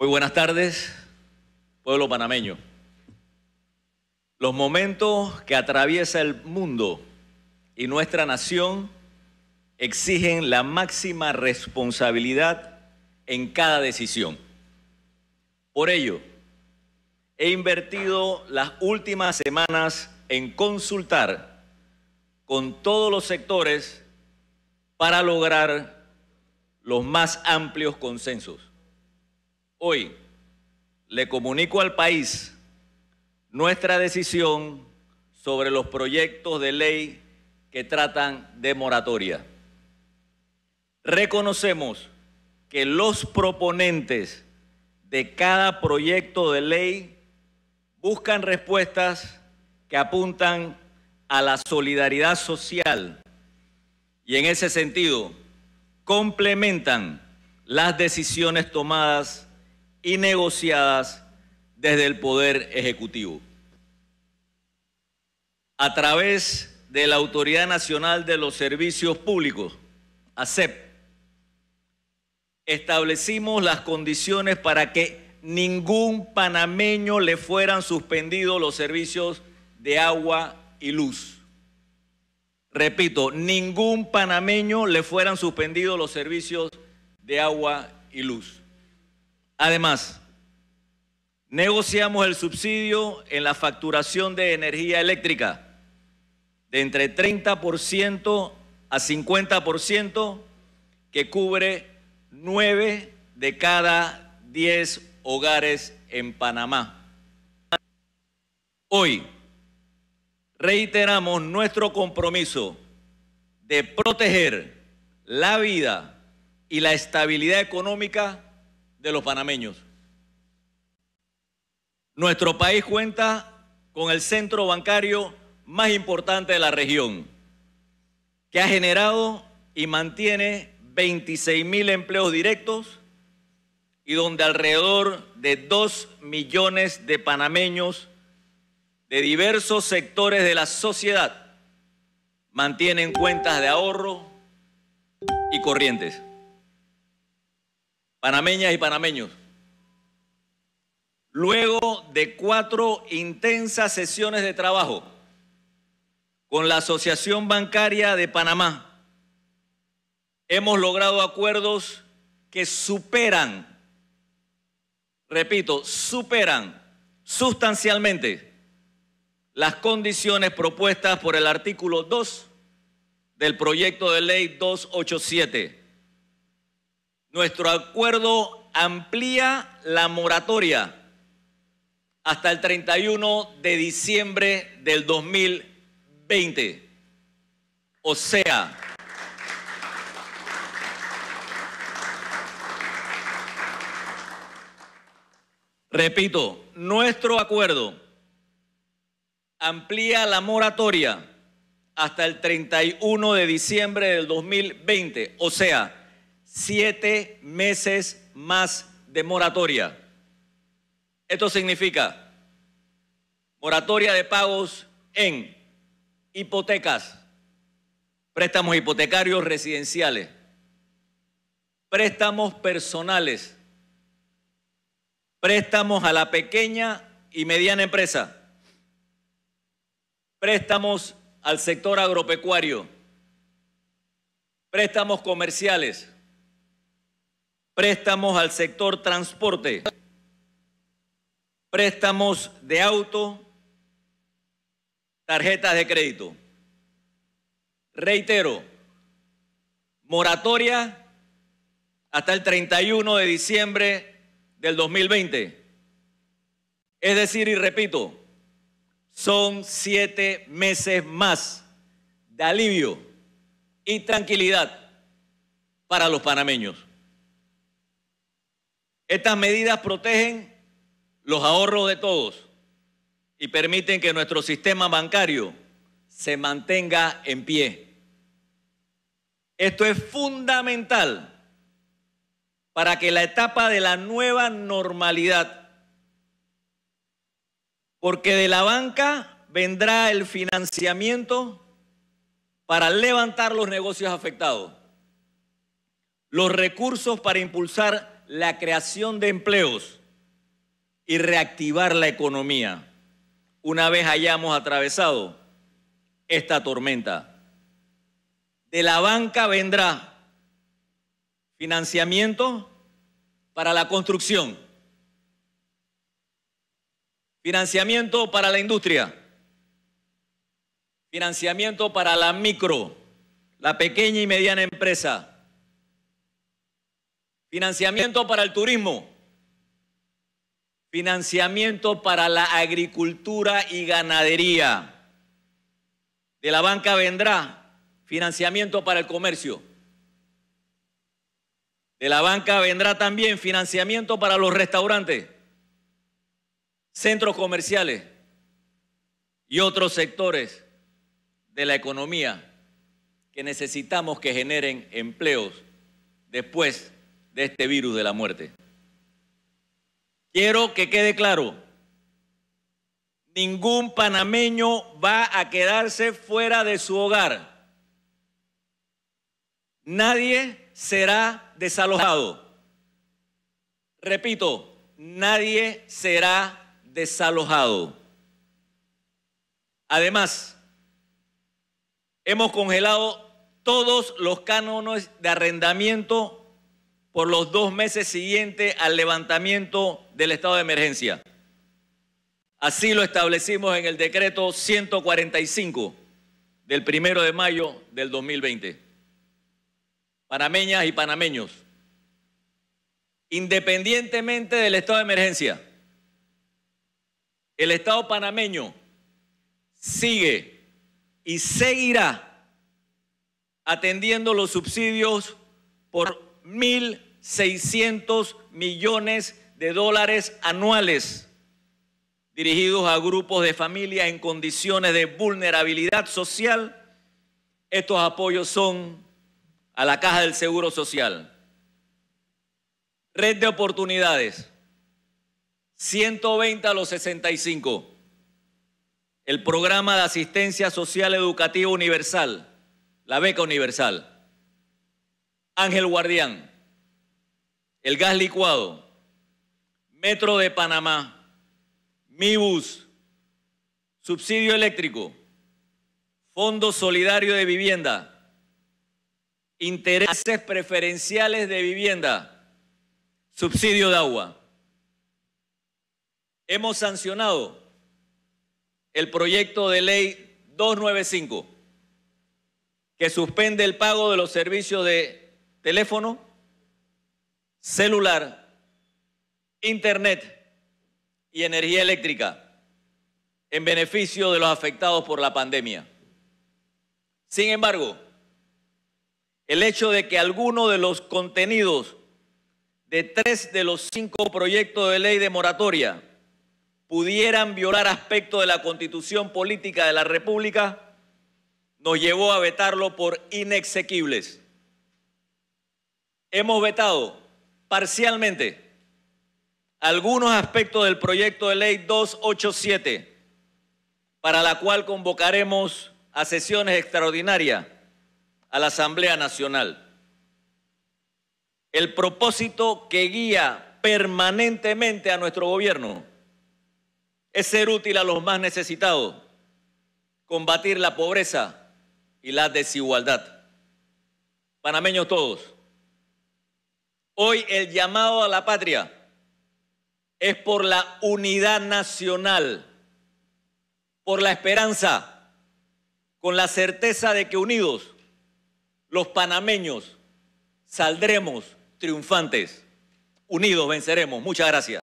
Muy buenas tardes, pueblo panameño. Los momentos que atraviesa el mundo y nuestra nación exigen la máxima responsabilidad en cada decisión. Por ello, he invertido las últimas semanas en consultar con todos los sectores para lograr los más amplios consensos. Hoy le comunico al país nuestra decisión sobre los proyectos de ley que tratan de moratoria. Reconocemos que los proponentes de cada proyecto de ley buscan respuestas que apuntan a la solidaridad social y en ese sentido complementan las decisiones tomadas y negociadas desde el Poder Ejecutivo. A través de la Autoridad Nacional de los Servicios Públicos, ACEP, establecimos las condiciones para que ningún panameño le fueran suspendidos los servicios de agua y luz. Repito, ningún panameño le fueran suspendidos los servicios de agua y luz. Además, negociamos el subsidio en la facturación de energía eléctrica de entre 30% a 50% que cubre 9 de cada 10 hogares en Panamá. Hoy reiteramos nuestro compromiso de proteger la vida y la estabilidad económica de los panameños. Nuestro país cuenta con el centro bancario más importante de la región, que ha generado y mantiene 26 mil empleos directos y donde alrededor de 2 millones de panameños de diversos sectores de la sociedad mantienen cuentas de ahorro y corrientes panameñas y panameños. Luego de cuatro intensas sesiones de trabajo con la Asociación Bancaria de Panamá, hemos logrado acuerdos que superan, repito, superan sustancialmente las condiciones propuestas por el artículo 2 del proyecto de ley 287 nuestro acuerdo amplía la moratoria hasta el 31 de diciembre del 2020. O sea, repito, nuestro acuerdo amplía la moratoria hasta el 31 de diciembre del 2020. O sea, siete meses más de moratoria. Esto significa moratoria de pagos en hipotecas, préstamos hipotecarios residenciales, préstamos personales, préstamos a la pequeña y mediana empresa, préstamos al sector agropecuario, préstamos comerciales, préstamos al sector transporte, préstamos de auto, tarjetas de crédito. Reitero, moratoria hasta el 31 de diciembre del 2020. Es decir, y repito, son siete meses más de alivio y tranquilidad para los panameños. Estas medidas protegen los ahorros de todos y permiten que nuestro sistema bancario se mantenga en pie. Esto es fundamental para que la etapa de la nueva normalidad, porque de la banca vendrá el financiamiento para levantar los negocios afectados, los recursos para impulsar la creación de empleos y reactivar la economía una vez hayamos atravesado esta tormenta. De la banca vendrá financiamiento para la construcción, financiamiento para la industria, financiamiento para la micro, la pequeña y mediana empresa, financiamiento para el turismo, financiamiento para la agricultura y ganadería. De la banca vendrá financiamiento para el comercio. De la banca vendrá también financiamiento para los restaurantes, centros comerciales y otros sectores de la economía que necesitamos que generen empleos después de este virus de la muerte. Quiero que quede claro, ningún panameño va a quedarse fuera de su hogar. Nadie será desalojado. Repito, nadie será desalojado. Además, hemos congelado todos los cánones de arrendamiento por los dos meses siguientes al levantamiento del estado de emergencia. Así lo establecimos en el decreto 145 del 1 de mayo del 2020. Panameñas y panameños, independientemente del estado de emergencia, el estado panameño sigue y seguirá atendiendo los subsidios por mil 600 millones de dólares anuales dirigidos a grupos de familias en condiciones de vulnerabilidad social. Estos apoyos son a la Caja del Seguro Social. Red de oportunidades, 120 a los 65. El programa de asistencia social educativa universal, la beca universal. Ángel Guardián, el gas licuado, Metro de Panamá, MIBUS, subsidio eléctrico, Fondo Solidario de Vivienda, intereses preferenciales de vivienda, subsidio de agua. Hemos sancionado el proyecto de ley 295 que suspende el pago de los servicios de teléfono celular, internet y energía eléctrica en beneficio de los afectados por la pandemia. Sin embargo, el hecho de que alguno de los contenidos de tres de los cinco proyectos de ley de moratoria pudieran violar aspectos de la constitución política de la República, nos llevó a vetarlo por inexequibles. Hemos vetado parcialmente algunos aspectos del proyecto de ley 287, para la cual convocaremos a sesiones extraordinarias a la Asamblea Nacional. El propósito que guía permanentemente a nuestro gobierno es ser útil a los más necesitados, combatir la pobreza y la desigualdad. Panameños todos. Hoy el llamado a la patria es por la unidad nacional, por la esperanza, con la certeza de que unidos los panameños saldremos triunfantes. Unidos venceremos. Muchas gracias.